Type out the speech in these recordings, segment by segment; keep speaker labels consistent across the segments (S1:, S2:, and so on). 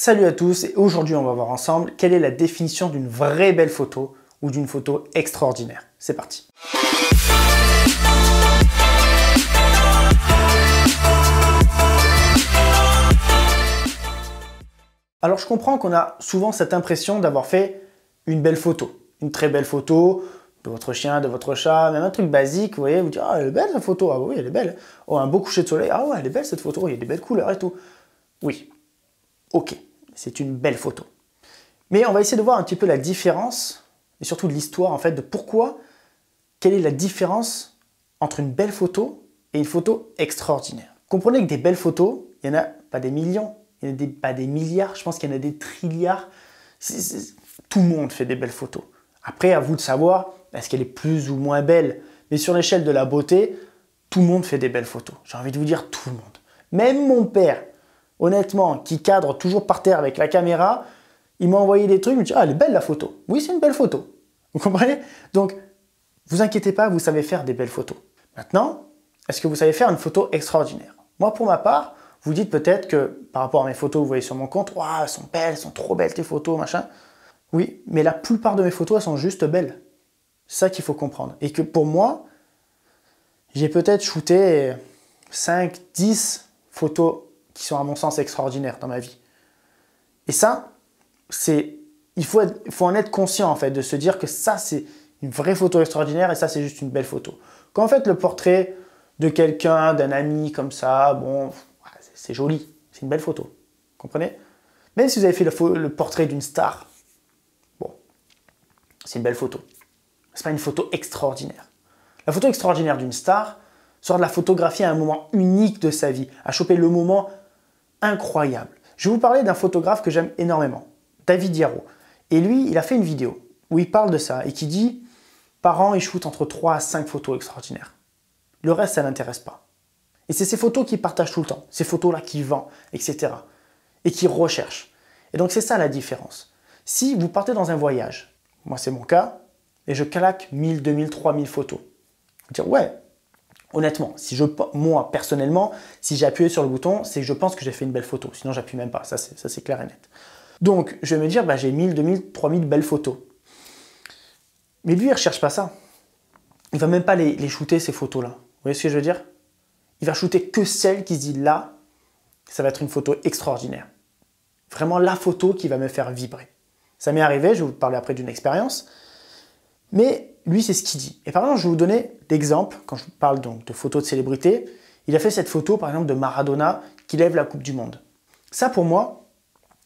S1: Salut à tous et aujourd'hui on va voir ensemble quelle est la définition d'une vraie belle photo ou d'une photo extraordinaire. C'est parti Alors je comprends qu'on a souvent cette impression d'avoir fait une belle photo, une très belle photo, de votre chien, de votre chat, même un truc basique, vous voyez, vous dites, ah, elle est belle cette photo, ah oui, elle est belle. Oh, un beau coucher de soleil, ah ouais, elle est belle cette photo, il y a des belles couleurs et tout. Oui, ok c'est une belle photo. Mais on va essayer de voir un petit peu la différence, et surtout de l'histoire en fait, de pourquoi, quelle est la différence entre une belle photo et une photo extraordinaire. Comprenez que des belles photos, il n'y en a pas des millions, il n'y en a pas des milliards, je pense qu'il y en a des trilliards. tout le monde fait des belles photos. Après, à vous de savoir, est-ce qu'elle est plus ou moins belle Mais sur l'échelle de la beauté, tout le monde fait des belles photos. J'ai envie de vous dire tout le monde. Même mon père, honnêtement, qui cadre toujours par terre avec la caméra, il m'a envoyé des trucs, il me dit Ah, elle est belle la photo. Oui, c'est une belle photo. Vous comprenez Donc, vous inquiétez pas, vous savez faire des belles photos. Maintenant, est-ce que vous savez faire une photo extraordinaire Moi, pour ma part, vous dites peut-être que par rapport à mes photos vous voyez sur mon compte, Waouh, elles sont belles, elles sont trop belles tes photos, machin. Oui, mais la plupart de mes photos, elles sont juste belles. C'est ça qu'il faut comprendre. Et que pour moi, j'ai peut-être shooté 5, 10 photos qui sont à mon sens extraordinaires dans ma vie. Et ça, c'est il faut, faut en être conscient en fait, de se dire que ça c'est une vraie photo extraordinaire et ça c'est juste une belle photo. Quand en fait le portrait de quelqu'un, d'un ami comme ça, bon, c'est joli, c'est une belle photo, comprenez Même si vous avez fait le, portrait d'une star, bon, c'est une belle photo. C'est pas une photo extraordinaire. La photo extraordinaire d'une star sort de la photographie à un moment unique de sa vie, à choper le moment incroyable. Je vais vous parler d'un photographe que j'aime énormément, David Diaro. Et lui, il a fait une vidéo où il parle de ça et qui dit Par an, il shoot entre 3 à 5 photos extraordinaires. Le reste, ça l'intéresse pas. Et c'est ces photos qu'il partage tout le temps, ces photos-là qu'il vend, etc. Et qu'il recherche. Et donc, c'est ça la différence. Si vous partez dans un voyage, moi c'est mon cas, et je claque 1000, 2000, 3000 photos, vous dire Ouais, Honnêtement, si je, moi personnellement, si j'ai appuyé sur le bouton, c'est que je pense que j'ai fait une belle photo. Sinon, j'appuie même pas. Ça, c'est clair et net. Donc, je vais me dire, bah, j'ai 1000, 2000, 3000 belles photos. Mais lui, il ne recherche pas ça. Il va même pas les, shooter, ces photos-là. Vous voyez ce que je veux dire Il va shooter que celle qui se dit là, ça va être une photo extraordinaire. Vraiment la photo qui va me faire vibrer. Ça m'est arrivé, je vais vous parler après d'une expérience. Mais lui, c'est ce qu'il dit. Et par exemple, je vais vous donner l'exemple, quand je parle donc de photos de célébrités, il a fait cette photo, par exemple, de Maradona qui lève la Coupe du Monde. Ça, pour moi,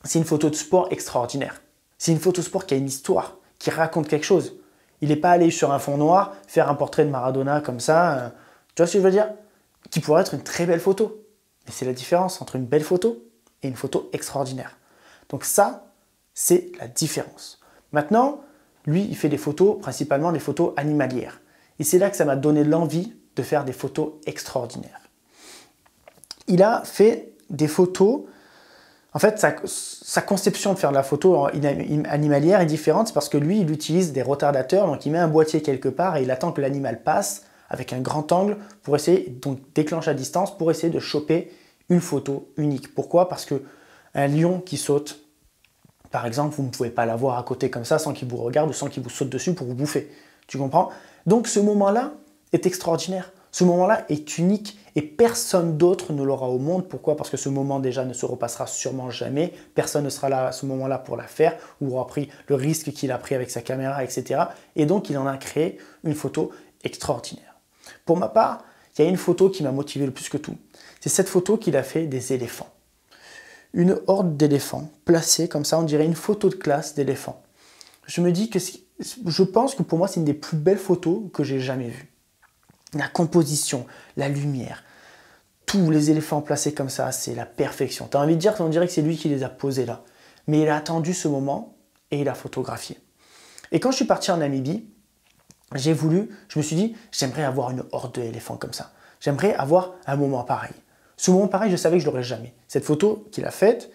S1: c'est une photo de sport extraordinaire. C'est une photo de sport qui a une histoire, qui raconte quelque chose. Il n'est pas allé sur un fond noir faire un portrait de Maradona comme ça, euh, tu vois ce que je veux dire Qui pourrait être une très belle photo. Mais c'est la différence entre une belle photo et une photo extraordinaire. Donc ça, c'est la différence. Maintenant, lui, il fait des photos, principalement des photos animalières. Et c'est là que ça m'a donné l'envie de faire des photos extraordinaires. Il a fait des photos. En fait, sa, conception de faire de la photo animalière est différente. C'est parce que lui, il utilise des retardateurs. Donc, il met un boîtier quelque part et il attend que l'animal passe avec un grand angle pour essayer, donc déclenche à distance, pour essayer de choper une photo unique. Pourquoi Parce que un lion qui saute par exemple, vous ne pouvez pas l'avoir à côté comme ça sans qu'il vous regarde ou sans qu'il vous saute dessus pour vous bouffer. Tu comprends Donc ce moment-là est extraordinaire. Ce moment-là est unique et personne d'autre ne l'aura au monde. Pourquoi Parce que ce moment déjà ne se repassera sûrement jamais. Personne ne sera là à ce moment-là pour la faire ou aura pris le risque qu'il a pris avec sa caméra, etc. Et donc il en a créé une photo extraordinaire. Pour ma part, il y a une photo qui m'a motivé le plus que tout. C'est cette photo qu'il a fait des éléphants une horde d'éléphants placés comme ça, on dirait une photo de classe d'éléphants. Je me dis que je pense que pour moi c'est une des plus belles photos que j'ai jamais vues. La composition, la lumière, tous les éléphants placés comme ça, c'est la perfection. Tu as envie de dire, on dirait que c'est lui qui les a posés là. Mais il a attendu ce moment et il a photographié. Et quand je suis parti en Namibie, j'ai voulu, je me suis dit, j'aimerais avoir une horde d'éléphants comme ça. J'aimerais avoir un moment pareil. Ce moment pareil, je savais que je l'aurais jamais. Cette photo qu'il a faite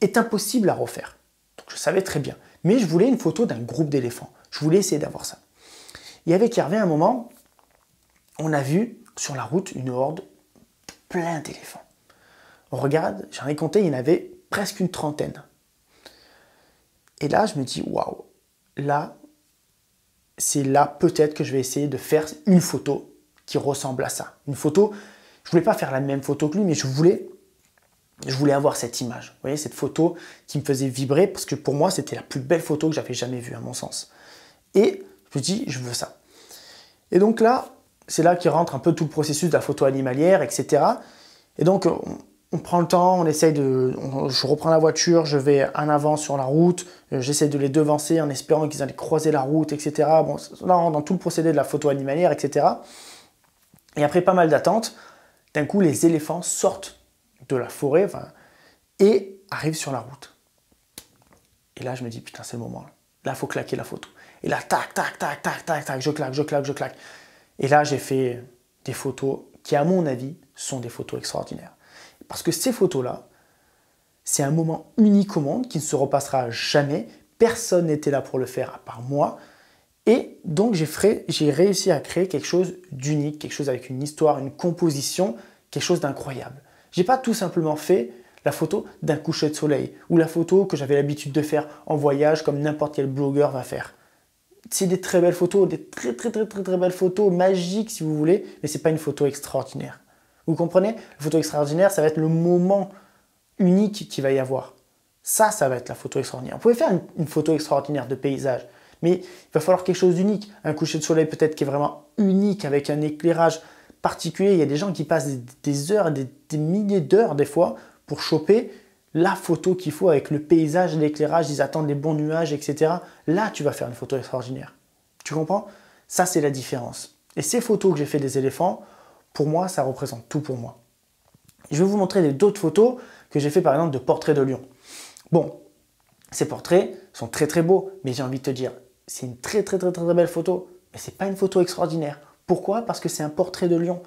S1: est impossible à refaire. Donc je savais très bien. Mais je voulais une photo d'un groupe d'éléphants. Je voulais essayer d'avoir ça. Et avec Hervé, à un moment, on a vu sur la route une horde plein d'éléphants. On regarde, j'en ai compté, il y en avait presque une trentaine. Et là, je me dis, waouh, là, c'est là peut-être que je vais essayer de faire une photo qui ressemble à ça. Une photo je voulais pas faire la même photo que lui, mais je voulais, je voulais avoir cette image. Vous voyez, cette photo qui me faisait vibrer parce que pour moi, c'était la plus belle photo que j'avais jamais vue, à mon sens. Et je me dis, je veux ça. Et donc là, c'est là qui rentre un peu tout le processus de la photo animalière, etc. Et donc, on, prend le temps, on essaye de. je reprends la voiture, je vais en avant sur la route, j'essaie de les devancer en espérant qu'ils allaient croiser la route, etc. Bon, là, dans tout le procédé de la photo animalière, etc. Et après pas mal d'attentes, d'un coup, les éléphants sortent de la forêt et arrivent sur la route. Et là, je me dis, putain, c'est le moment. Là, il faut claquer la photo. Et là, tac, tac, tac, tac, tac, tac, je claque, je claque, je claque. Et là, j'ai fait des photos qui, à mon avis, sont des photos extraordinaires. Parce que ces photos-là, c'est un moment unique au monde qui ne se repassera jamais. Personne n'était là pour le faire à part moi. Et donc j'ai réussi à créer quelque chose d'unique, quelque chose avec une histoire, une composition, quelque chose d'incroyable. J'ai pas tout simplement fait la photo d'un coucher de soleil ou la photo que j'avais l'habitude de faire en voyage comme n'importe quel blogueur va faire. C'est des très belles photos, des très très très très très belles photos magiques si vous voulez, mais c'est pas une photo extraordinaire. Vous comprenez La photo extraordinaire, ça va être le moment unique qui va y avoir. Ça, ça va être la photo extraordinaire. Vous pouvez faire une photo extraordinaire de paysage, mais il va falloir quelque chose d'unique. Un coucher de soleil peut-être qui est vraiment unique avec un éclairage particulier. Il y a des gens qui passent des, heures, des, milliers d'heures des fois pour choper la photo qu'il faut avec le paysage, l'éclairage, ils attendent les bons nuages, etc. Là, tu vas faire une photo extraordinaire. Tu comprends Ça, c'est la différence. Et ces photos que j'ai fait des éléphants, pour moi, ça représente tout pour moi. Je vais vous montrer d'autres photos que j'ai fait par exemple de portraits de lions. Bon, ces portraits sont très très beaux, mais j'ai envie de te dire, c'est une très, très, très, très belle photo, mais c'est pas une photo extraordinaire. Pourquoi Parce que c'est un portrait de lion.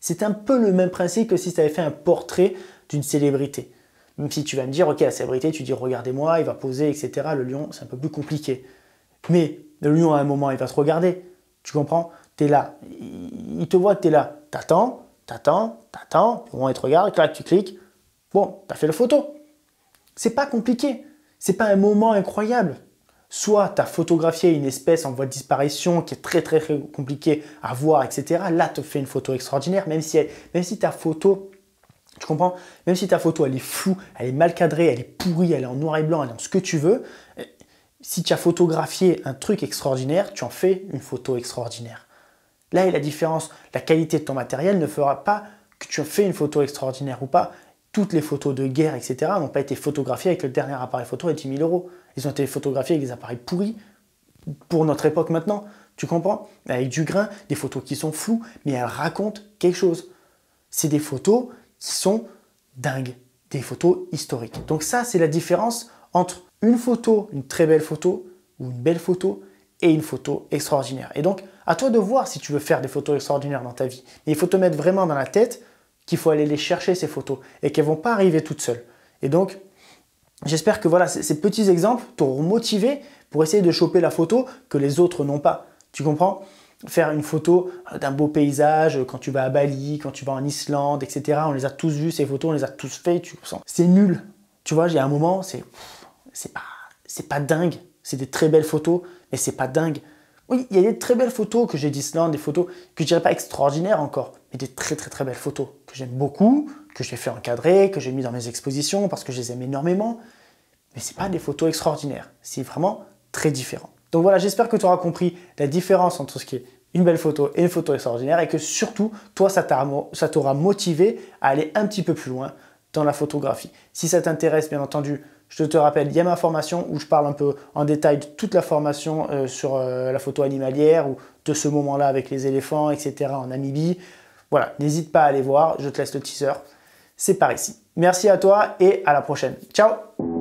S1: C'est un peu le même principe que si tu avais fait un portrait d'une célébrité. Même si tu vas me dire, ok, la célébrité, tu dis, regardez-moi, il va poser, etc. Le lion, c'est un peu plus compliqué. Mais le lion, à un moment, il va te regarder. Tu comprends Tu es là. Il te voit que tu es là. attends, tu attends, Au moment il te regarde, clac, tu cliques. Bon, tu as fait la photo. C'est pas compliqué. C'est pas un moment incroyable. Soit tu as photographié une espèce en voie de disparition qui est très très, très compliquée à voir, etc. Là, tu fais une photo extraordinaire, même si, même si ta photo, tu comprends, même si ta photo elle est floue, elle est mal cadrée, elle est pourrie, elle est en noir et blanc, elle est en ce que tu veux, eh, si tu as photographié un truc extraordinaire, tu en fais une photo extraordinaire. Là est la différence. La qualité de ton matériel ne fera pas que tu en fais une photo extraordinaire ou pas toutes les photos de guerre, etc., n'ont pas été photographiées avec le dernier appareil photo à 10 000 euros. Ils ont été photographiés avec des appareils pourris pour notre époque maintenant. Tu comprends Avec du grain, des photos qui sont floues, mais elles racontent quelque chose. C'est des photos qui sont dingues, des photos historiques. Donc ça, c'est la différence entre une photo, une très belle photo, ou une belle photo, et une photo extraordinaire. Et donc, à toi de voir si tu veux faire des photos extraordinaires dans ta vie. Mais il faut te mettre vraiment dans la tête qu'il faut aller les chercher ces photos et qu'elles vont pas arriver toutes seules. Et donc, j'espère que voilà, ces petits exemples t'auront motivé pour essayer de choper la photo que les autres n'ont pas. Tu comprends Faire une photo euh, d'un beau paysage euh, quand tu vas à Bali, quand tu vas en Islande, etc. On les a tous vus ces photos, on les a tous faites. Tu sens. C'est nul. Tu vois, j'ai un moment, c'est c'est pas c'est pas dingue. C'est des très belles photos, mais c'est pas dingue. Oui, il y a des très belles photos que j'ai d'Islande, des photos que je dirais pas extraordinaires encore, mais des très très très belles photos que j'aime beaucoup, que j'ai fait encadrer, que j'ai mis dans mes expositions parce que je les aime énormément. Mais ce n'est pas des photos extraordinaires, c'est vraiment très différent. Donc voilà, j'espère que tu auras compris la différence entre ce qui est une belle photo et une photo extraordinaire et que surtout, toi, ça t'aura motivé à aller un petit peu plus loin dans la photographie. Si ça t'intéresse, bien entendu, je te rappelle, il y a ma formation où je parle un peu en détail de toute la formation euh, sur euh, la photo animalière ou de ce moment-là avec les éléphants, etc. en Namibie. Voilà, n'hésite pas à aller voir, je te laisse le teaser. C'est par ici. Merci à toi et à la prochaine. Ciao